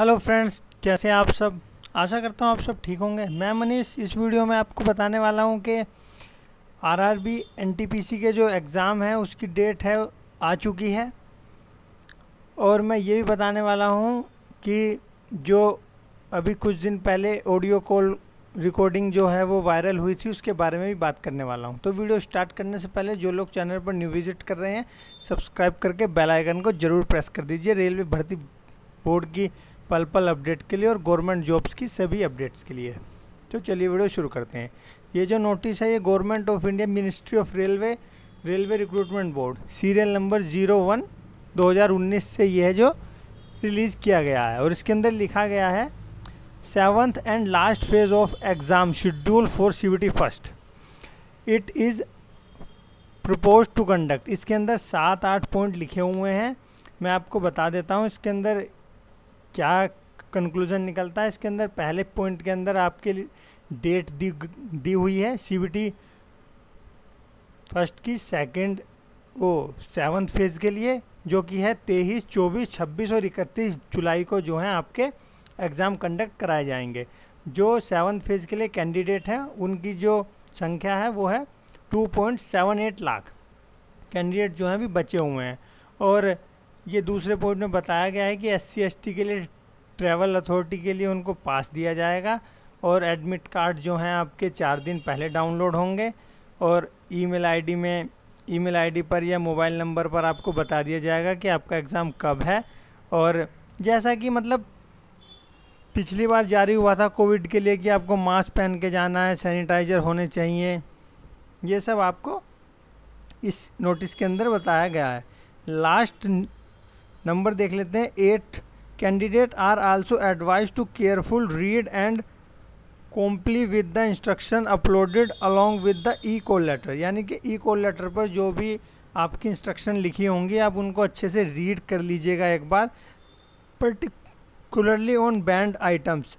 hello friends कैसे हैं आप सब आशा करता हूँ आप सब ठीक होंगे मैं मनीष इस वीडियो में आपको बताने वाला हूँ कि आरआरबी एनटीपीसी के जो एग्ज़ाम है उसकी डेट है आ चुकी है और मैं ये भी बताने वाला हूँ कि जो अभी कुछ दिन पहले ऑडियो कॉल रिकॉर्डिंग जो है वो वायरल हुई थी उसके बारे में भी बात करने वाला हूँ तो वीडियो स्टार्ट करने से पहले जो लोग चैनल पर न्यू विजिट कर रहे हैं सब्सक्राइब करके बेल आइकन को ज़रूर प्रेस कर दीजिए रेलवे भर्ती बोर्ड की पल पल अपडेट के लिए और गवर्नमेंट जॉब्स की सभी अपडेट्स के लिए तो चलिए वीडियो शुरू करते हैं ये जो नोटिस है ये government of India ministry of railway railway recruitment board serial number zero one दो हज़ार उन्नीस से यह जो रिलीज़ किया गया है और इसके अंदर लिखा गया है seventh and last phase of exam schedule for C B first it is propose to conduct इसके अंदर सात आठ पॉइंट लिखे हुए हैं मैं आपको बता देता हूँ इसके अंदर क्या कंक्लूजन निकलता है इसके अंदर पहले पॉइंट के अंदर आपके डेट दी दी हुई है सीबीटी फर्स्ट की सेकंड ओ सेवन्थ फेज़ के लिए जो कि है तेईस चौबीस छब्बीस और इकतीस जुलाई को जो है आपके एग्ज़ाम कंडक्ट कराए जाएंगे जो सेवन फेज़ के लिए कैंडिडेट हैं उनकी जो संख्या है वो है two point seven eight lakh candidate जो हैं भी बचे हुए हैं और ये दूसरे पॉइंट में बताया गया है कि एस सी के लिए ट्रैवल अथॉरिटी के लिए उनको पास दिया जाएगा और एडमिट कार्ड जो हैं आपके चार दिन पहले डाउनलोड होंगे और ईमेल आईडी में ईमेल आईडी पर या मोबाइल नंबर पर आपको बता दिया जाएगा कि आपका एग्ज़ाम कब है और जैसा कि मतलब पिछली बार जारी हुआ था कोविड के लिए कि आपको मास्क पहन के जाना है सैनिटाइज़र होने चाहिए ये सब आपको इस नोटिस के अंदर बताया गया है लास्ट नंबर देख लेते हैं at candidate are also advise to careful read and comply with the instruction uploaded along with the e call letter यानी कि ई कॉल लेटर पर जो भी आपकी इंस्ट्रक्शन लिखी होंगी आप उनको अच्छे से रीड कर लीजिएगा एक बार particularly on banned items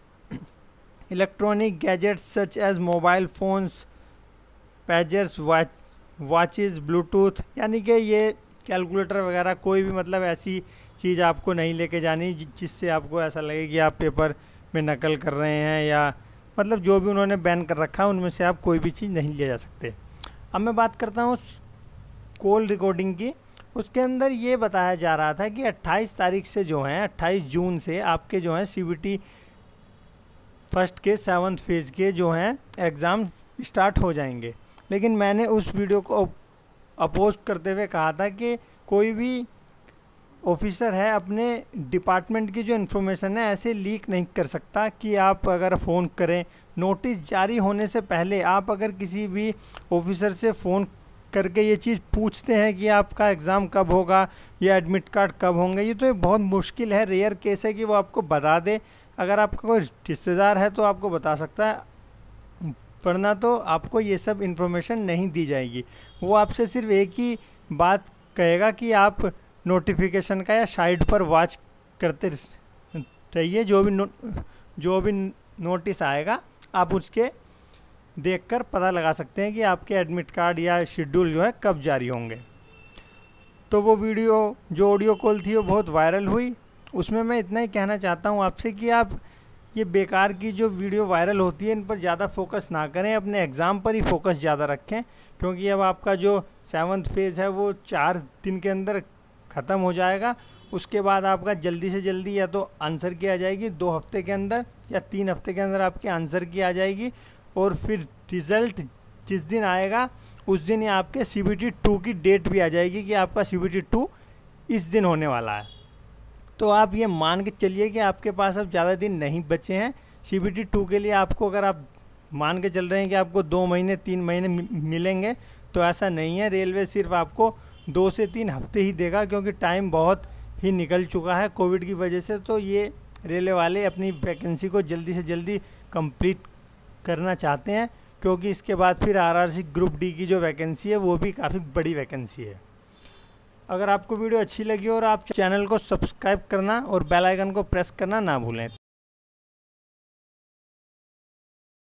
electronic gadgets such as mobile phones pagers watch watches Bluetooth यानी कि ये कैलकुलेटर वगैरह कोई भी मतलब ऐसी चीज़ आपको नहीं लेके जानी जिससे आपको ऐसा लगे कि आप पेपर में नकल कर रहे हैं या मतलब जो भी उन्होंने बैन कर रखा है उनमें से आप कोई भी चीज़ नहीं ले जा सकते अब मैं बात करता हूँ उस कॉल रिकॉर्डिंग की उसके अंदर ये बताया जा रहा था कि 28 तारीख से जो हैं 28 जून से आपके जो हैं सी फर्स्ट के सेवन्थ फेज़ के जो हैं एग्ज़ाम स्टार्ट हो जाएंगे लेकिन मैंने उस वीडियो को अपोज करते हुए कहा था कि कोई भी ऑफिसर है अपने डिपार्टमेंट की जो इन्फॉर्मेशन है ऐसे लीक नहीं कर सकता कि आप अगर फ़ोन करें नोटिस जारी होने से पहले आप अगर किसी भी ऑफिसर से फ़ोन करके ये चीज़ पूछते हैं कि आपका एग्ज़ाम कब होगा या एडमिट कार्ड कब होंगे ये तो बहुत मुश्किल है रेयर केस है कि वो आपको बता दे अगर आपका कोई रिश्तेदार है तो आपको बता सकता है वरना तो आपको ये सब इन्फॉर्मेशन नहीं दी जाएगी वो आपसे सिर्फ एक ही बात कहेगा कि आप नोटिफिकेशन का या साइट पर वॉच करते रहिए जो भी नो, जो भी नोटिस आएगा आप उसके देखकर पता लगा सकते हैं कि आपके एडमिट कार्ड या शेड्यूल जो है कब जारी होंगे तो वो वीडियो जो ऑडियो कॉल थी वो बहुत वायरल हुई उसमें मैं इतना ही कहना चाहता हूँ आपसे कि आप ये बेकार की जो वीडियो वायरल होती है इन पर ज़्यादा फोकस ना करें अपने एग्ज़ाम पर ही फोकस ज़्यादा रखें क्योंकि अब आपका जो सेवन्थ फेज़ है वो चार दिन के अंदर ख़त्म हो जाएगा उसके बाद आपका जल्दी से जल्दी या तो आंसर की आ जाएगी दो हफ्ते के अंदर या तीन हफ्ते के अंदर आपके आंसर की आ जाएगी और फिर रिज़ल्ट जिस दिन आएगा उस दिन ही आपके सी बी टी टू की डेट भी आ जाएगी कि आपका सी बी टी टू इस दिन होने वाला है तो आप ये मान के चलिए कि आपके पास अब ज़्यादा दिन नहीं बचे हैं सी बी टी टू के लिए आपको अगर आप मान के चल रहे हैं कि आपको दो महीने तीन महीने मिलेंगे तो ऐसा नहीं है रेलवे सिर्फ आपको दो से तीन हफ्ते ही देगा क्योंकि टाइम बहुत ही निकल चुका है कोविड की वजह से तो ये रेलवे वाले अपनी वैकेंसी को जल्दी से जल्दी कंप्लीट करना चाहते हैं क्योंकि इसके बाद फिर आरआरसी ग्रुप डी की जो वैकेंसी है वो भी काफ़ी बड़ी वैकेंसी है अगर आपको वीडियो अच्छी लगी हो और आप चैनल को सब्सक्राइब करना और बेल आइकन को प्रेस करना ना भूलें